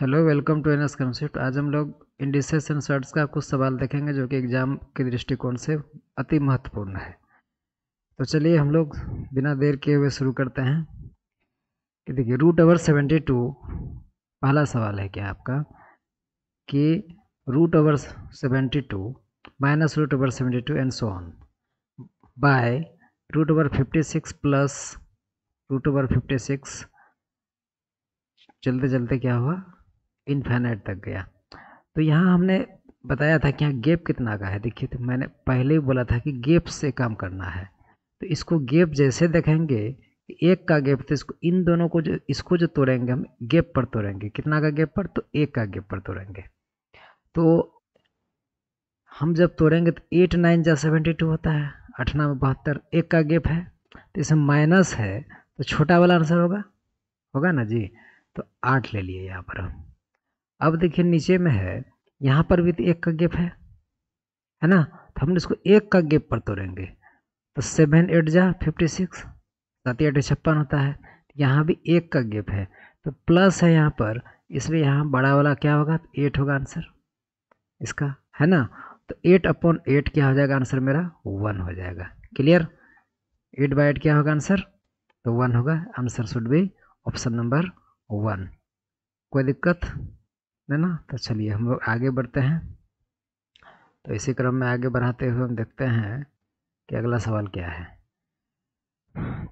Hello welcome to N S concept आज हम लोग इंडिसेस एंड शर्ट्स का कुछ सवाल देखेंगे जो कि एग्ज़ाम के दृष्टिकोण से अति महत्वपूर्ण है तो चलिए हम लोग बिना देर किए हुए शुरू करते हैं कि देखिए रूट ओवर सेवेंटी टू पहला सवाल है क्या आपका कि root over seventy two minus root over seventy two and so on by root over fifty six plus root over fifty six चलते चलते क्या हुआ इन्फेनाइट तक गया तो यहाँ हमने बताया था कि यहाँ गेप कितना का है देखिए तो मैंने पहले ही बोला था कि गेप से काम करना है तो इसको गेप जैसे देखेंगे एक का गेप तो इसको इन दोनों को जो इसको जो तोड़ेंगे हम गेप पर तोड़ेंगे कितना का गेप पर तो एक का गेप पर तोड़ेंगे तो हम जब तोड़ेंगे तो एट नाइन जा सेवेंटी टू होता है अठना में बहत्तर एक का गेप है तो इसमें माइनस है तो छोटा वाला आंसर होगा होगा ना जी तो आठ ले लिए यहाँ पर हम अब देखिए नीचे में है यहाँ पर भी तो एक का गेप है है ना तो हम इसको एक का गेप पर तोड़ेंगे तो सेवन एट जा फिफ्टी सिक्स सात एट छप्पन होता है यहाँ भी एक का गेप है तो प्लस है यहाँ पर इसलिए यहाँ बड़ा वाला क्या होगा तो एट होगा आंसर इसका है ना तो एट अपॉन एट क्या हो जाएगा आंसर मेरा वन हो जाएगा क्लियर एट बाई एट क्या होगा आंसर तो वन होगा answer should be option number one कोई दिक्कत है ना तो चलिए हम लोग आगे बढ़ते हैं तो इसी क्रम में आगे बढ़ाते हुए हम देखते हैं कि अगला सवाल क्या है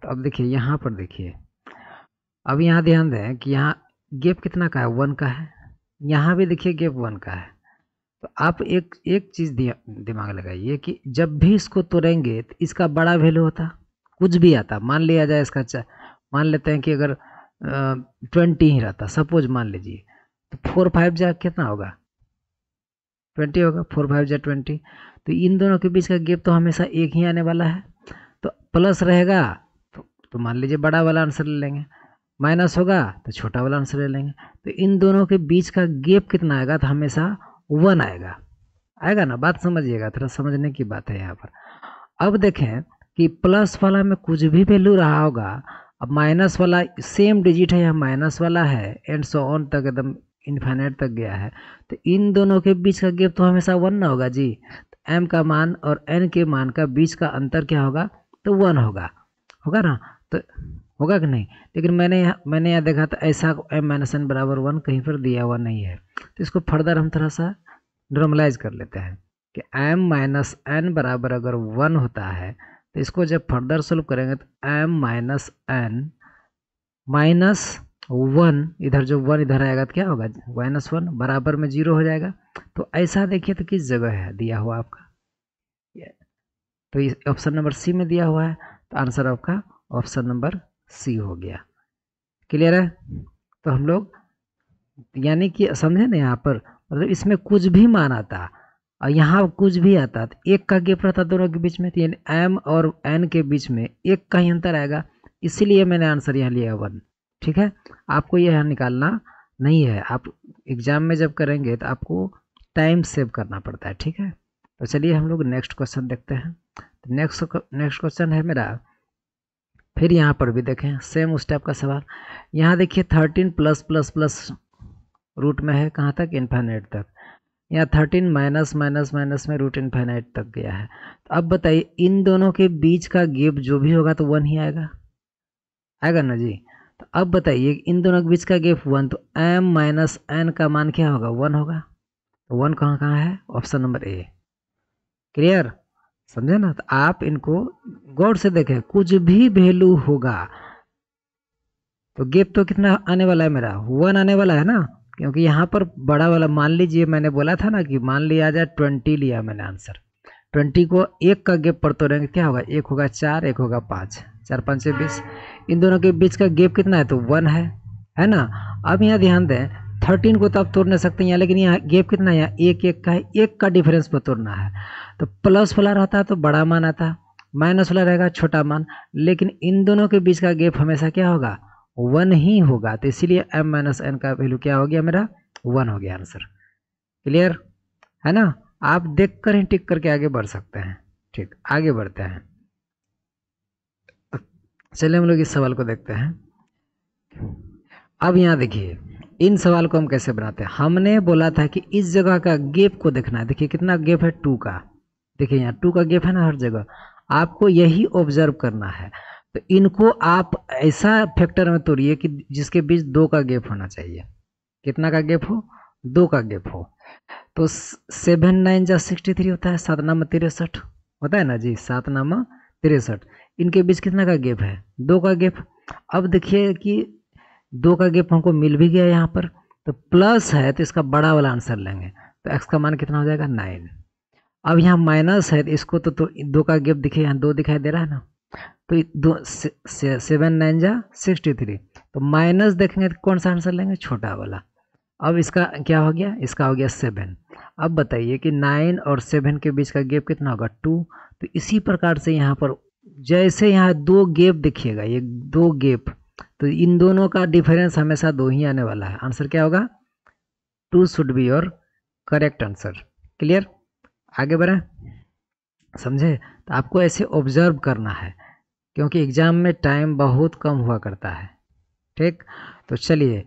तो अब देखिए यहाँ पर देखिए अब यहाँ ध्यान दें कि यहाँ गेप कितना का है वन का है यहाँ भी देखिए गेप वन का है तो आप एक एक चीज़ दिमाग लगाइए कि जब भी इसको तोड़ेंगे तो इसका बड़ा वैल्यू होता कुछ भी आता मान लिया जाए इसका मान लेते हैं कि अगर ट्वेंटी ही रहता सपोज मान लीजिए तो फोर फाइव जा कितना होगा ट्वेंटी होगा फोर फाइव जा ट्वेंटी तो इन दोनों के बीच का गेप तो हमेशा एक ही आने वाला है तो प्लस रहेगा तो, तो मान लीजिए बड़ा वाला आंसर ले लेंगे माइनस होगा तो छोटा वाला आंसर ले लेंगे तो इन दोनों के बीच का गेप कितना आएगा तो हमेशा वन आएगा आएगा ना बात समझिएगा थोड़ा समझने की बात है यहाँ पर अब देखें कि प्लस वाला में कुछ भी वैल्यू रहा होगा अब माइनस वाला सेम डिजिट है यहाँ माइनस वाला है एंड सो ऑन तक एकदम इन्फाइनाइट तक गया है तो इन दोनों के बीच का गेप तो हमेशा वन ना होगा जी तो एम का मान और एन के मान का बीच का अंतर क्या होगा तो वन होगा होगा ना तो होगा कि नहीं लेकिन मैंने यह, मैंने यहाँ देखा था ऐसा एम माइनस एन बराबर वन कहीं पर दिया हुआ नहीं है तो इसको फर्दर हम थोड़ा सा नॉर्मलाइज कर लेते हैं कि एम माइनस एन बराबर अगर वन होता है तो इसको जब फर्दर सोल्व करेंगे तो M minus N minus one इधर जो वन इधर आएगा तो क्या होगा माइनस वन बराबर में जीरो हो जाएगा तो ऐसा देखिए तो किस जगह है दिया हुआ आपका तो ऑप्शन नंबर सी में दिया हुआ है तो आंसर आपका ऑप्शन नंबर सी हो गया क्लियर है तो हम लोग यानी कि समझे ना यहाँ पर मतलब इसमें कुछ भी मान आता और यहाँ कुछ भी आता तो एक का गेप रहता दोनों के बीच में तो यानी एम और एन के बीच में एक का ही अंतर आएगा इसीलिए मैंने आंसर यहाँ लिया वन ठीक है आपको यह निकालना नहीं है आप एग्ज़ाम में जब करेंगे तो आपको टाइम सेव करना पड़ता है ठीक है तो चलिए हम लोग नेक्स्ट क्वेश्चन देखते हैं नेक्स्ट नेक्स्ट क्वेश्चन है मेरा फिर यहाँ पर भी देखें सेम उस टाइप का सवाल यहाँ देखिए thirteen plus plus plus root में है कहाँ तक इन्फाइनाइट तक यहाँ थर्टीन माइनस माइनस माइनस में रूट इन्फाइनाइट तक गया है तो अब बताइए इन दोनों के बीच का गेप जो भी होगा तो वन ही आएगा आएगा ना जी तो अब बताइए इन दोनों के बीच का गैप वन तो एम माइनस एन का मान क्या होगा वन होगा तो वन कहाँ कहाँ है ऑप्शन नंबर ए क्लियर समझे ना तो आप इनको गौर से देखें कुछ भी वैल्यू होगा तो गेप तो कितना आने वाला है मेरा वन आने वाला है ना क्योंकि यहाँ पर बड़ा वाला मान लीजिए मैंने बोला था ना कि मान लिया जाए ट्वेंटी लिया मैंने आंसर ट्वेंटी को एक का गेप पर तोड़ेंगे क्या होगा एक होगा चार एक होगा पाँच चार पाँच से बीस इन दोनों के बीच का गेप कितना है तो वन है है ना अब यहाँ ध्यान दें थर्टीन को तो आप तोड़ नहीं सकते यहाँ लेकिन यहाँ गेप कितना है यहाँ एक एक का है एक का डिफरेंस पर तोड़ना है तो प्लस वाला रहता तो बड़ा मान आता माइनस वाला रहेगा छोटा मान लेकिन इन दोनों के बीच का गेप हमेशा क्या होगा वन ही होगा तो इसीलिए एम माइनस एन का वैल्यू क्या हो गया मेरा वन हो गया आंसर क्लियर है ना आप देख कर ही टिक करके आगे बढ़ सकते हैं ठीक आगे बढ़ते हैं चलिए हम लोग इस सवाल को देखते हैं अब यहाँ देखिए इन सवाल को हम कैसे बनाते हैं हमने बोला था कि इस जगह का गेप को देखना है देखिए कितना गेप है टू का देखिए यहाँ टू का गेप है ना हर जगह आपको यही ऑब्जर्व करना है तो इनको आप ऐसा फैक्टर में तोड़िए कि जिसके बीच दो का गेप होना चाहिए कितना का गेप हो दो का गेप हो तो सेवन नाइन जा सिक्सटी थ्री होता है सात नाम तिरसठ होता है ना जी सात नाम तिरसठ इनके बीच कितना का गैप है दो का गैप अब देखिए कि दो का गैप हमको मिल भी गया यहाँ पर तो प्लस है तो इसका बड़ा वाला आंसर लेंगे तो एक्स का मान कितना हो जाएगा नाइन अब यहाँ माइनस है तो इसको तो, तो दो का गैप दिखे यहाँ दो दिखाई दे रहा है ना तो दो सेवन नाइन जा सिक्सटी थ्री तो माइनस देखेंगे तो कौन सा आंसर लेंगे छोटा वाला अब इसका क्या हो गया इसका हो गया सेवन अब बताइए कि नाइन और सेवन के बीच का गैप कितना होगा टू तो इसी प्रकार से यहाँ पर जैसे यहाँ दो गेप देखिएगा ये दो गेप तो इन दोनों का डिफरेंस हमेशा दो ही आने वाला है आंसर क्या होगा two should be your correct answer clear आगे बढ़ें समझे तो आपको ऐसे ऑब्जर्व करना है क्योंकि एग्ज़ाम में टाइम बहुत कम हुआ करता है ठीक तो चलिए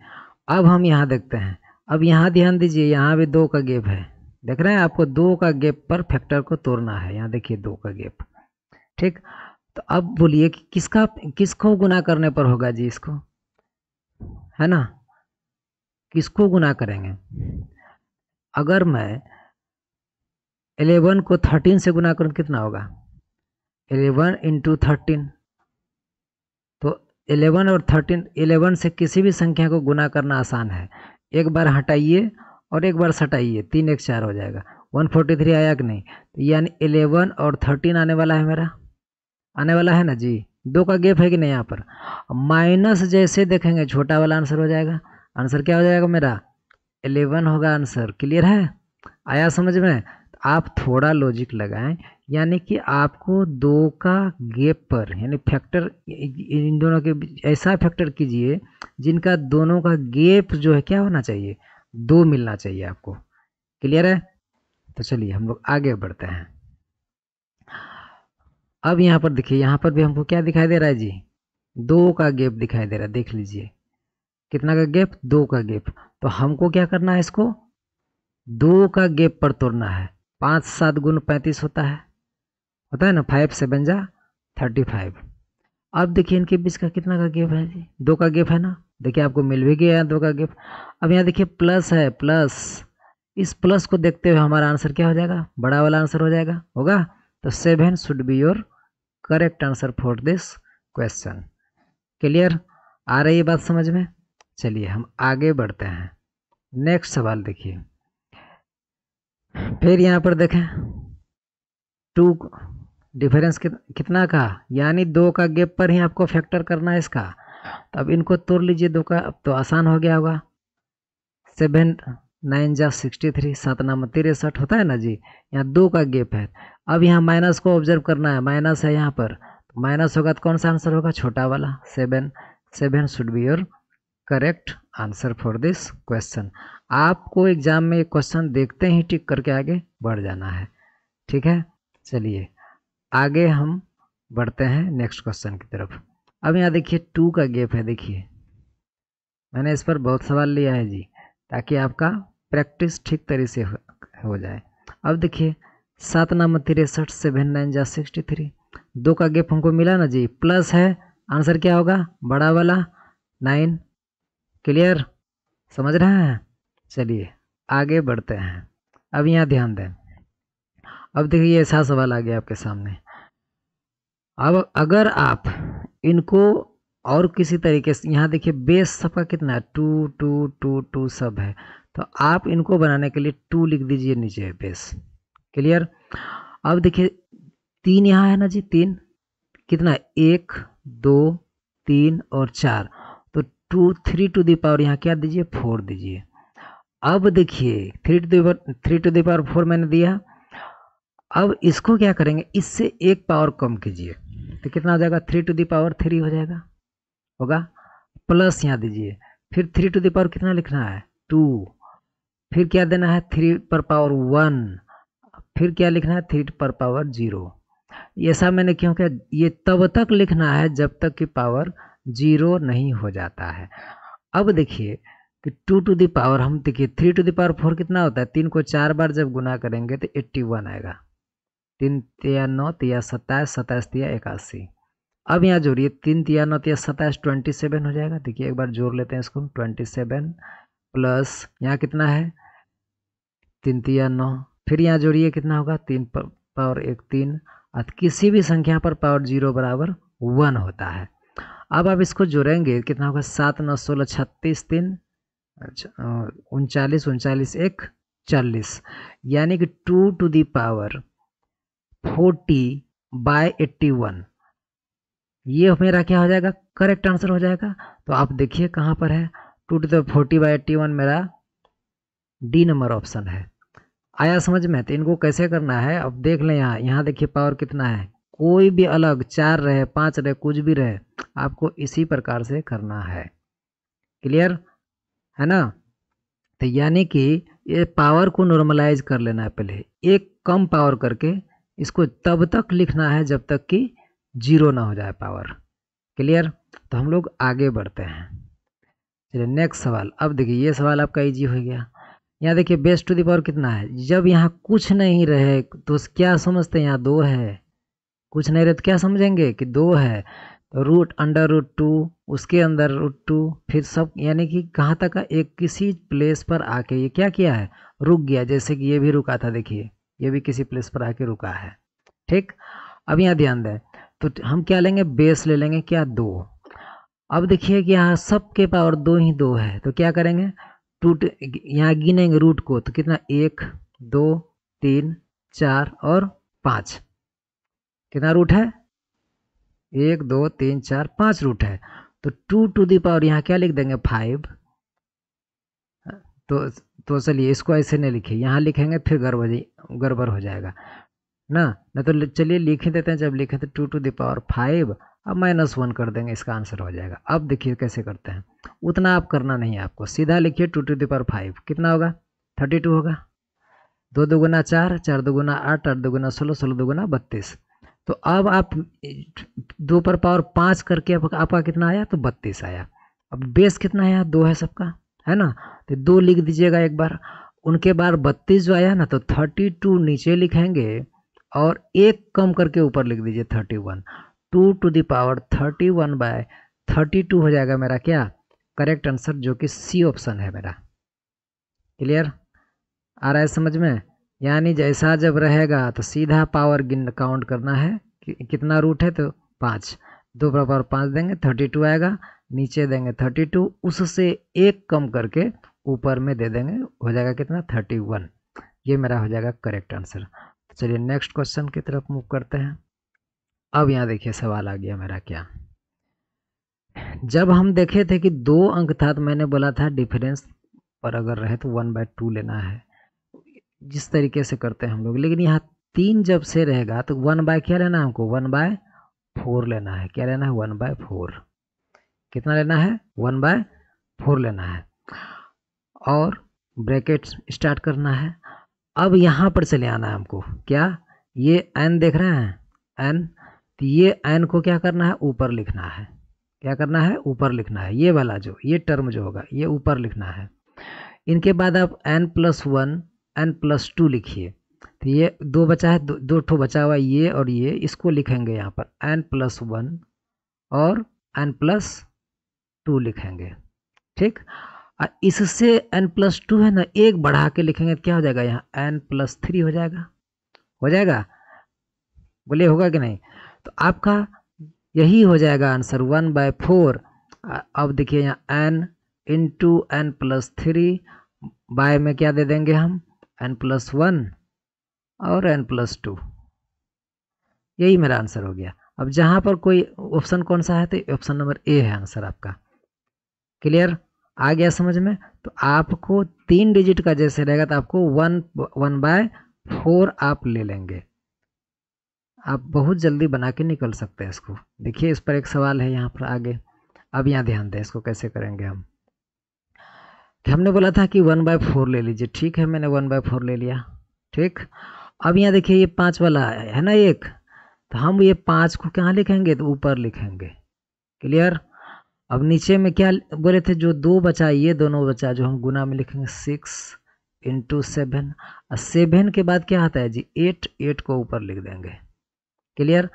अब हम यहाँ देखते हैं अब यहाँ ध्यान दीजिए यहाँ भी दो का गेप है देख रहे हैं आपको दो का गेप पर फैक्टर को तोड़ना है यहाँ देखिए दो का गेप ठीक तो अब बोलिए कि किसका किसको गुना करने पर होगा जी इसको है ना किसको गुना करेंगे अगर मैं एलेवन को थर्टीन से गुना करूँ तो कितना होगा एलेवन इंटू थर्टीन तो एलेवन और थर्टीन एलेवन से किसी भी संख्या को गुना करना आसान है एक बार हटाइए और एक बार सटाइए तीन एक चार हो जाएगा वन फोर्टी थ्री आया कि नहीं तो यानी एलेवन और थर्टीन आने वाला है मेरा आने वाला है ना जी दो का गेप है कि नहीं यहाँ पर माइनस जैसे देखेंगे छोटा वाला आंसर हो जाएगा आंसर क्या हो जाएगा मेरा एलेवन होगा आंसर क्लियर है आया समझ में आप थोड़ा लॉजिक लगाएं यानी कि आपको दो का गेप पर यानी फैक्टर इन दोनों के ऐसा फैक्टर कीजिए जिनका दोनों का गेप जो है क्या होना चाहिए दो मिलना चाहिए आपको क्लियर है तो चलिए हम लोग आगे बढ़ते हैं अब यहाँ पर देखिए यहाँ पर भी हमको क्या दिखाई दे रहा है जी दो का गैप दिखाई दे रहा है देख लीजिए कितना का गैप दो का गैप तो हमको क्या करना है इसको दो का गैप पर तोड़ना है पाँच सात गुण पैंतीस होता है होता है ना फाइव सेवन जा थर्टी फाइव अब देखिए इनके बीच का कितना का गैप है जी दो का गैप है ना देखिए आपको मिल भी गया दो का गैप अब यहाँ देखिए प्लस है प्लस इस प्लस को देखते हुए हमारा आंसर क्या हो जाएगा बड़ा वाला आंसर हो जाएगा होगा तो seven should be your correct answer for this question clear आ रही है बात समझ में चलिए हम आगे बढ़ते हैं नेक्स्ट सवाल देखिए फिर यहाँ पर देखें टू डिफरेंस कित, कितना का यानी दो का गेप पर ही आपको फैक्टर करना है इसका तो अब इनको तोड़ लीजिए दो का अब तो आसान हो गया होगा सेवन नाइन जा सिक्सटी थ्री सतनाम तिरसठ होता है ना जी यहाँ दो का गेप है अब यहाँ माइनस को ऑब्जर्व करना है माइनस है यहाँ पर तो माइनस होगा तो कौन सा आंसर होगा छोटा वाला seven seven should be your correct answer for this question आपको एग्जाम में क्वेश्चन देखते ही टिक करके आगे बढ़ जाना है ठीक है चलिए आगे हम बढ़ते हैं नेक्स्ट क्वेश्चन की तरफ अब यहाँ देखिए टू का गेप है देखिए मैंने इस पर बहुत सवाल लिया है जी ताकि आपका प्रैक्टिस ठीक तरह से हो, जाए अब देखिए सात नाम तिरसठ सेवन नाइन जा सिक्सटी थ्री दो का गेप हमको मिला ना जी प्लस है आंसर क्या होगा बड़ा वाला नाइन क्लियर समझ रहे हैं चलिए आगे बढ़ते हैं अब यहाँ ध्यान दें अब देखिए ऐसा सवाल आ गया आपके सामने अब अगर आप इनको और किसी तरीके से यहाँ देखिए बेस सबका कितना है टू टू टू टू सब है तो आप इनको बनाने के लिए टू लिख दीजिए नीचे बेस क्लियर अब देखिए तीन यहाँ है ना जी तीन कितना है? एक दो तीन और चार तो टू थ्री टू दावर यहाँ क्या दीजिए फोर दीजिए अब देखिए three to the power three to the power four मैंने दिया अब इसको क्या करेंगे इससे एक पावर कम कीजिए तो कितना हो जाएगा थ्री टू दावर थ्री हो जाएगा होगा प्लस यहाँ दीजिए फिर थ्री टू दावर कितना लिखना है टू फिर क्या देना है थ्री पर पावर वन फिर क्या लिखना है थ्री पर पावर जीरो ऐसा मैंने क्यों क्या ये तब तक लिखना है जब तक कि पावर जीरो नहीं हो जाता है अब देखिए कि टू टू दी पावर हम देखिए three to the power four कितना होता है तीन को चार बार जब गुना करेंगे तो एट्टी वन आएगा तीन तिया नौ तिया सत्ताईस सत्ताईस तिया इक्यासी अब यहाँ जोड़िए तीन तिया नौ तिया सत्ताईस ट्वेंटी सेवन हो जाएगा देखिए एक बार जोड़ लेते हैं इसको ट्वेंटी सेवन प्लस यहाँ कितना है तीन तिया नौ फिर यहाँ जोड़िए कितना होगा तीन पावर एक तीन और किसी भी संख्या पर पावर जीरो बराबर वन होता है अब आप इसको जोड़ेंगे कितना होगा सात नौ सोलह छत्तीस तीन अच्छा, उनचालीस उनचालीस एक चालीस यानी कि two to the power forty by eighty one ये मेरा क्या हो जाएगा करेक्ट आंसर हो जाएगा तो आप देखिए कहाँ पर है two to the forty by eighty one मेरा डी नंबर ऑप्शन है आया समझ में तो इनको कैसे करना है अब देख लें यहाँ यहाँ देखिए पावर कितना है कोई भी अलग चार रहे पाँच रहे कुछ भी रहे आपको इसी प्रकार से करना है क्लियर है ना तो यानी कि ये पावर को नॉर्मलाइज कर लेना है पहले एक कम पावर करके इसको तब तक लिखना है जब तक कि जीरो ना हो जाए पावर क्लियर तो हम लोग आगे बढ़ते हैं चलिए नेक्स्ट सवाल अब देखिए ये सवाल आपका इजी हो गया यहाँ देखिए बेस टू पावर कितना है जब यहाँ कुछ नहीं रहे तो क्या समझते हैं यहाँ दो है कुछ नहीं रहे तो क्या समझेंगे कि दो है तो रूट अंडर रूट टू उसके अंदर रूट टू फिर सब यानी कि कहाँ तक एक किसी प्लेस पर आके ये क्या किया है रुक गया जैसे कि ये भी रुका था देखिए ये भी किसी प्लेस पर आके रुका है ठीक अब यहाँ ध्यान दें तो हम क्या लेंगे बेस ले लेंगे क्या दो अब देखिए कि यहाँ सब के पावर दो ही दो है तो क्या करेंगे टूट यहाँ गिनेंगे रूट को तो कितना एक दो तीन चार और पाँच कितना रूट है एक दो तीन चार पाँच रूट है तो टू टू दी पावर यहाँ क्या लिख देंगे फाइव तो तो चलिए इसको ऐसे नहीं लिखे यहाँ लिखेंगे फिर गड़बड़ गड़बड़ हो जाएगा ना ना तो चलिए लिख ही देते हैं जब लिखे तो टू टू दावर फाइव अब माइनस वन कर देंगे इसका आंसर हो जाएगा अब देखिए कैसे करते हैं उतना आप करना नहीं है आपको सीधा लिखिए टू टू दावर फाइव कितना होगा थर्टी टू होगा दो दोगुना चार चार दोगुना आठ आठ दोगुना सोलह सोलह दोगुना बत्तीस तो अब आप दो पर पावर पाँच करके अब आपका कितना आया तो बत्तीस आया अब बेस कितना आया दो है सबका है ना तो दो लिख दीजिएगा एक बार उनके बार बत्तीस जो आया ना तो थर्टी टू नीचे लिखेंगे और एक कम करके ऊपर लिख दीजिए thirty one two to the power thirty one by thirty two हो जाएगा मेरा क्या करेक्ट आंसर जो कि सी ऑप्शन है मेरा क्लियर आ रहा है समझ में यानी जैसा जब रहेगा तो सीधा पावर गिन काउंट करना है कि, कितना रूट है तो पाँच दो बराबर पाँच देंगे थर्टी टू आएगा नीचे देंगे थर्टी टू उससे एक कम करके ऊपर में दे देंगे हो जाएगा कितना थर्टी वन ये मेरा हो जाएगा करेक्ट आंसर चलिए नेक्स्ट क्वेश्चन की तरफ मूव करते हैं अब यहाँ देखिए सवाल आ गया मेरा क्या जब हम देखे थे कि दो अंक था तो मैंने बोला था डिफरेंस पर अगर रहे तो वन बाय टू लेना है जिस तरीके से करते हैं हम लोग लेकिन यहाँ तीन जब से रहेगा तो वन बाय क्या लेना है हमको वन बाय फोर लेना है क्या लेना है वन बाय फोर कितना लेना है वन बाय फोर लेना है और ब्रैकेट स्टार्ट करना है अब यहाँ पर चले आना है हमको क्या ये एन देख रहे हैं एन तो ये एन को क्या करना है ऊपर लिखना है क्या करना है ऊपर लिखना है ये वाला जो ये टर्म जो होगा ये ऊपर लिखना है इनके बाद आप N plus one N plus two लिखिए तो ये दो बचा है दो, ठो बचा हुआ ये और ये इसको लिखेंगे यहाँ पर एन प्लस वन और एन प्लस टू लिखेंगे ठीक और इससे एन प्लस टू है ना एक बढ़ा के लिखेंगे तो क्या हो जाएगा यहाँ एन प्लस थ्री हो जाएगा हो जाएगा बोले होगा कि नहीं तो आपका यही हो जाएगा आंसर वन बाय फोर अब देखिए यहाँ N into N plus three by में क्या दे देंगे हम एन प्लस वन और एन प्लस टू यही मेरा आंसर हो गया अब जहाँ पर कोई ऑप्शन कौन सा है तो ऑप्शन नंबर ए है आंसर आपका क्लियर आ गया समझ में तो आपको तीन डिजिट का जैसे रहेगा तो आपको वन वन बाय फोर आप ले लेंगे आप बहुत जल्दी बना के निकल सकते हैं इसको देखिए इस पर एक सवाल है यहाँ पर आगे अब यहाँ ध्यान दें इसको कैसे करेंगे हम कि हमने बोला था कि वन बाय फोर ले लीजिए ठीक है मैंने वन बाय फोर ले लिया ठीक अब यहाँ देखिए ये पाँच वाला है ना एक तो हम ये पाँच को कहाँ लिखेंगे तो ऊपर लिखेंगे क्लियर अब नीचे में क्या बोले थे जो दो बचा ये दोनों बचा जो हम गुना में लिखेंगे सिक्स इंटू सेवन और सेवन के बाद क्या आता है जी एट एट को ऊपर लिख देंगे क्लियर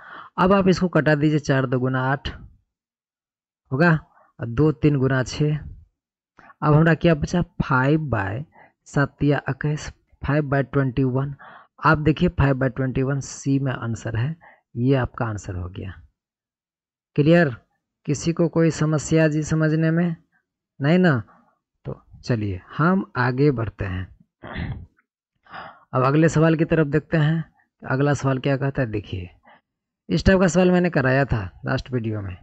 अब आप इसको कटा दीजिए चार दो गुना आठ होगा और दो तीन गुना छः अब हमारा क्या बचा फाइव बाय सात या इक्कीस फाइव बाय ट्वेंटी वन आप देखिए five by twenty one C में आंसर है ये आपका आंसर हो गया क्लियर किसी को कोई समस्या जी समझने में नहीं ना तो चलिए हम आगे बढ़ते हैं अब अगले सवाल की तरफ देखते हैं अगला सवाल क्या कहता है देखिए इस टाइप का सवाल मैंने कराया था लास्ट वीडियो में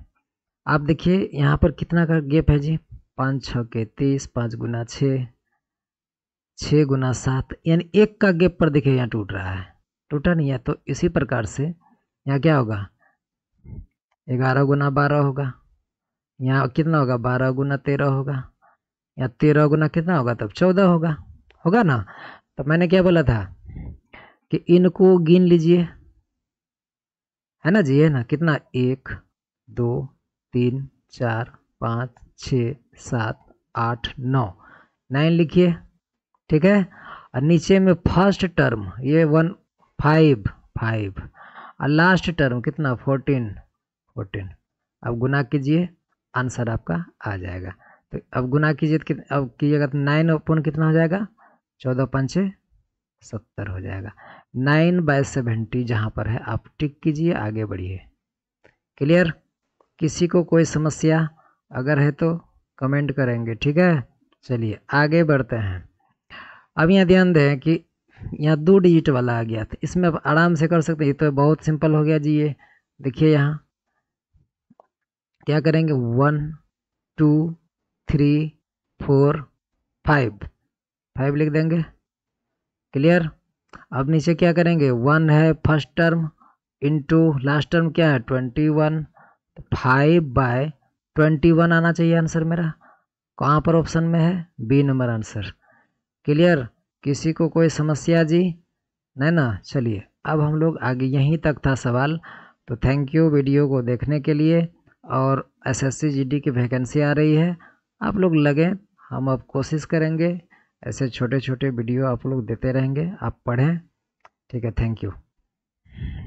आप देखिए यहाँ पर कितना का गेप है जी पाँच छः के तीस पाँच गुना छः छः गुना सात यानी एक का गेप पर देखिए यहाँ टूट रहा है टूटा नहीं है तो इसी प्रकार से यहाँ क्या होगा ग्यारह गुना बारह होगा यहाँ कितना होगा बारह गुना तेरह होगा या तेरह गुना कितना होगा तब चौदह होगा होगा ना तो मैंने क्या बोला था कि इनको गिन लीजिए है ना जी है ना कितना एक दो तीन चार पाँच छ सात आठ नौ नाइन लिखिए ठीक है और नीचे में फर्स्ट टर्म ये वन फाइव फाइव और लास्ट टर्म कितना फोर्टीन टेन अब गुना कीजिए आंसर आपका आ जाएगा तो अब गुना कीजिए तो अब कीजिएगा तो नाइन अपन कितना हो जाएगा चौदह पंच सत्तर हो जाएगा नाइन बाय सेवेंटी जहाँ पर है आप टिक कीजिए आगे बढ़िए क्लियर किसी को कोई समस्या अगर है तो कमेंट करेंगे ठीक है चलिए आगे बढ़ते हैं अब यहाँ ध्यान दें कि यहाँ दो डिजिट वाला आ गया था तो इसमें आप आराम से कर सकते हैं ये तो बहुत सिंपल हो गया जी ये देखिए यहाँ क्या करेंगे one two three four five five लिख देंगे क्लियर अब नीचे क्या करेंगे वन है first term into last term क्या है twenty one five by twenty one आना चाहिए आंसर मेरा कहाँ पर ऑप्शन में है बी नंबर आंसर क्लियर किसी को कोई समस्या जी नहीं ना चलिए अब हम लोग आगे यहीं तक था सवाल तो थैंक यू वीडियो को देखने के लिए और एसएससी जीडी की वैकेंसी आ रही है आप लोग लगें हम अब कोशिश करेंगे ऐसे छोटे छोटे वीडियो आप लोग देते रहेंगे आप पढ़ें ठीक है थैंक यू